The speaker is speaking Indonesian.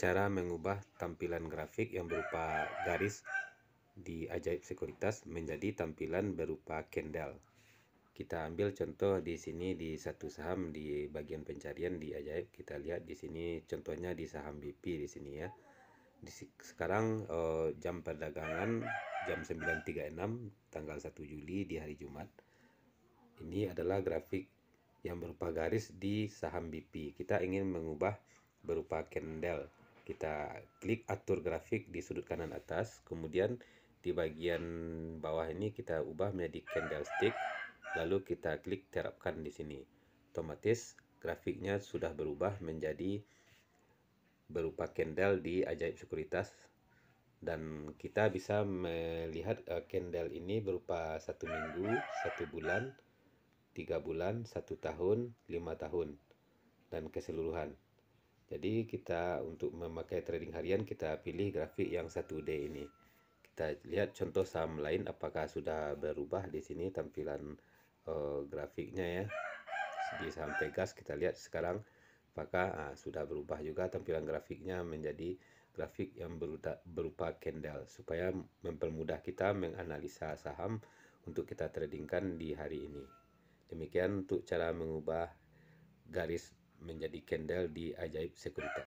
cara mengubah tampilan grafik yang berupa garis di ajaib sekuritas menjadi tampilan berupa candle. Kita ambil contoh di sini di satu saham di bagian pencarian di ajaib kita lihat di sini contohnya di saham BP di sini ya. Di sekarang eh, jam perdagangan jam 9.36 tanggal 1 Juli di hari Jumat. Ini adalah grafik yang berupa garis di saham BP. Kita ingin mengubah berupa candle kita klik atur grafik di sudut kanan atas kemudian di bagian bawah ini kita ubah menjadi candlestick lalu kita klik terapkan di sini otomatis grafiknya sudah berubah menjadi berupa candle di ajaib sekuritas dan kita bisa melihat eh, candle ini berupa satu minggu, satu bulan, tiga bulan, satu tahun, lima tahun, dan keseluruhan. Jadi kita untuk memakai trading harian kita pilih grafik yang satu d ini. Kita lihat contoh saham lain apakah sudah berubah di sini tampilan uh, grafiknya ya. Di saham Pegas kita lihat sekarang apakah uh, sudah berubah juga tampilan grafiknya menjadi grafik yang berupa, berupa candle supaya mempermudah kita menganalisa saham untuk kita tradingkan di hari ini. Demikian untuk cara mengubah garis menjadi kendal di ajaib sekuritas.